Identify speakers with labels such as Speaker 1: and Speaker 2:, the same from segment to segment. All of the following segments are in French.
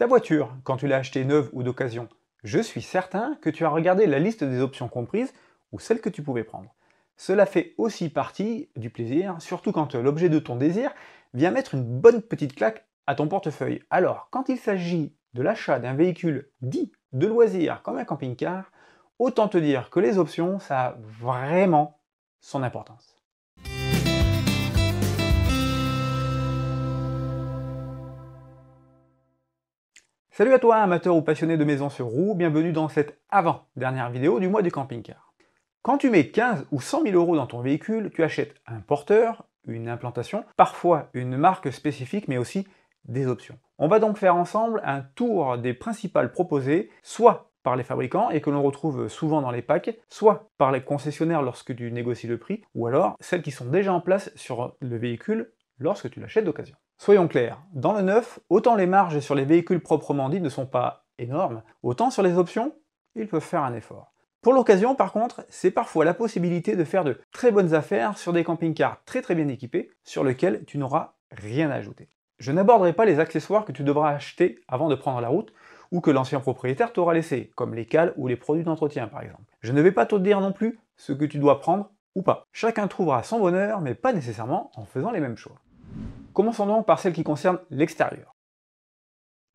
Speaker 1: Ta voiture, quand tu l'as achetée neuve ou d'occasion, je suis certain que tu as regardé la liste des options comprises ou celles que tu pouvais prendre. Cela fait aussi partie du plaisir, surtout quand l'objet de ton désir vient mettre une bonne petite claque à ton portefeuille. Alors, quand il s'agit de l'achat d'un véhicule dit de loisir comme un camping-car, autant te dire que les options, ça a vraiment son importance. Salut à toi amateur ou passionné de maison sur roue, bienvenue dans cette avant-dernière vidéo du mois du camping-car. Quand tu mets 15 ou 100 000 euros dans ton véhicule, tu achètes un porteur, une implantation, parfois une marque spécifique mais aussi des options. On va donc faire ensemble un tour des principales proposées, soit par les fabricants et que l'on retrouve souvent dans les packs, soit par les concessionnaires lorsque tu négocies le prix, ou alors celles qui sont déjà en place sur le véhicule lorsque tu l'achètes d'occasion. Soyons clairs, dans le neuf, autant les marges sur les véhicules proprement dits ne sont pas énormes, autant sur les options, ils peuvent faire un effort. Pour l'occasion, par contre, c'est parfois la possibilité de faire de très bonnes affaires sur des camping-cars très très bien équipés, sur lesquels tu n'auras rien à ajouter. Je n'aborderai pas les accessoires que tu devras acheter avant de prendre la route, ou que l'ancien propriétaire t'aura laissé, comme les cales ou les produits d'entretien par exemple. Je ne vais pas te dire non plus ce que tu dois prendre ou pas. Chacun trouvera son bonheur, mais pas nécessairement en faisant les mêmes choix. Commençons donc par celle qui concerne l'extérieur.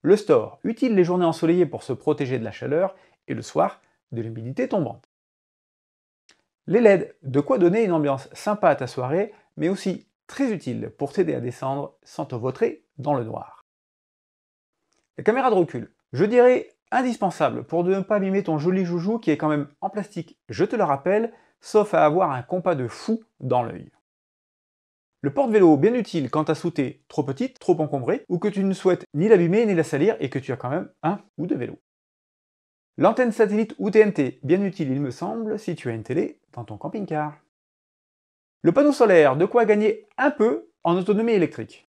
Speaker 1: Le store, utile les journées ensoleillées pour se protéger de la chaleur et le soir de l'humidité tombante. Les LED, de quoi donner une ambiance sympa à ta soirée, mais aussi très utile pour t'aider à descendre sans te vautrer dans le noir. La caméra de recul, je dirais indispensable pour ne pas mimer ton joli joujou qui est quand même en plastique, je te le rappelle, sauf à avoir un compas de fou dans l'œil. Le porte-vélo, bien utile quand ta soute est trop petite, trop encombrée, ou que tu ne souhaites ni l'abîmer ni la salir et que tu as quand même un ou deux vélos. L'antenne satellite ou TNT, bien utile il me semble si tu as une télé dans ton camping-car. Le panneau solaire, de quoi gagner un peu en autonomie électrique.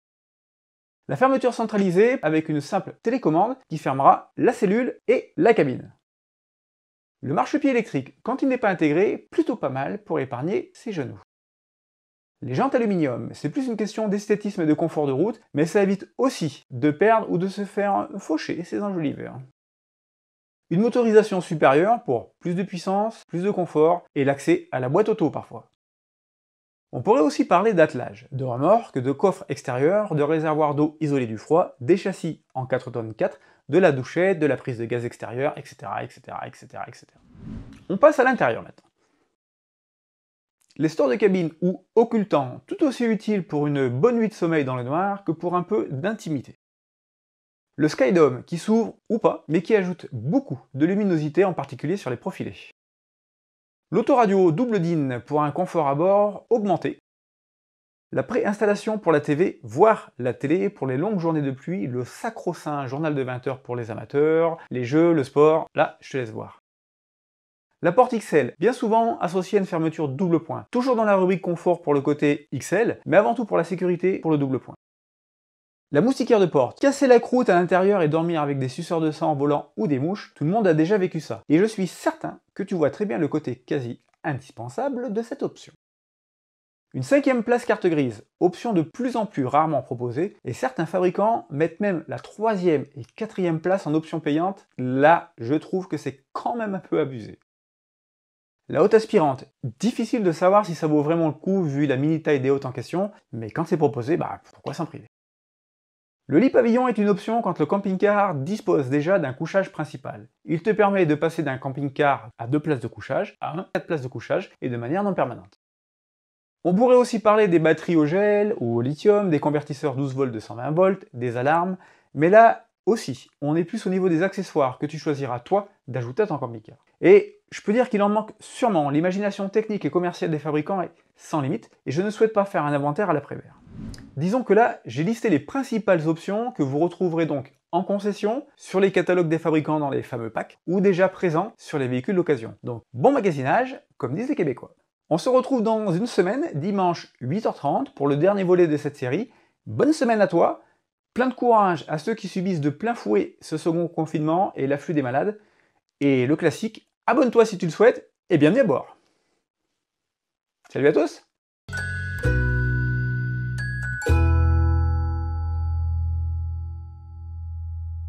Speaker 1: La fermeture centralisée avec une simple télécommande qui fermera la cellule et la cabine. Le marchepied électrique, quand il n'est pas intégré, plutôt pas mal pour épargner ses genoux. Les jantes aluminium, c'est plus une question d'esthétisme et de confort de route, mais ça évite aussi de perdre ou de se faire faucher ces enjoliveurs. Une motorisation supérieure pour plus de puissance, plus de confort et l'accès à la boîte auto parfois. On pourrait aussi parler d'attelage, de remorque, de coffre extérieur, de réservoirs d'eau isolés du froid, des châssis en 4 tonnes 4, de la douchette, de la prise de gaz extérieure, etc. etc., etc., etc. On passe à l'intérieur maintenant. Les stores de cabine ou occultants, tout aussi utiles pour une bonne nuit de sommeil dans le noir que pour un peu d'intimité. Le Dome qui s'ouvre ou pas, mais qui ajoute beaucoup de luminosité, en particulier sur les profilés. L'autoradio double DIN pour un confort à bord augmenté. La préinstallation pour la TV, voire la télé pour les longues journées de pluie, le sacro-saint journal de 20h pour les amateurs, les jeux, le sport, là je te laisse voir. La porte XL, bien souvent associée à une fermeture double point. Toujours dans la rubrique confort pour le côté XL, mais avant tout pour la sécurité pour le double point. La moustiquaire de porte. Casser la croûte à l'intérieur et dormir avec des suceurs de sang volant ou des mouches, tout le monde a déjà vécu ça. Et je suis certain que tu vois très bien le côté quasi indispensable de cette option. Une cinquième place carte grise, option de plus en plus rarement proposée, et certains fabricants mettent même la troisième et quatrième place en option payante. Là, je trouve que c'est quand même un peu abusé. La haute aspirante, difficile de savoir si ça vaut vraiment le coup vu la mini taille des hautes en question, mais quand c'est proposé, bah pourquoi s'en priver le lit pavillon est une option quand le camping-car dispose déjà d'un couchage principal. Il te permet de passer d'un camping-car à deux places de couchage à un quatre places de couchage et de manière non permanente. On pourrait aussi parler des batteries au gel ou au lithium, des convertisseurs 12 volts de 120 volts, des alarmes, mais là aussi, on est plus au niveau des accessoires que tu choisiras toi d'ajouter à ton camping-car. Et je peux dire qu'il en manque sûrement, l'imagination technique et commerciale des fabricants est sans limite, et je ne souhaite pas faire un inventaire à l'après-vert. Disons que là, j'ai listé les principales options que vous retrouverez donc en concession sur les catalogues des fabricants dans les fameux packs, ou déjà présents sur les véhicules d'occasion. Donc bon magasinage, comme disent les Québécois. On se retrouve dans une semaine, dimanche 8h30, pour le dernier volet de cette série. Bonne semaine à toi, plein de courage à ceux qui subissent de plein fouet ce second confinement et l'afflux des malades, et le classique, Abonne-toi si tu le souhaites et bienvenue à bord. Salut à tous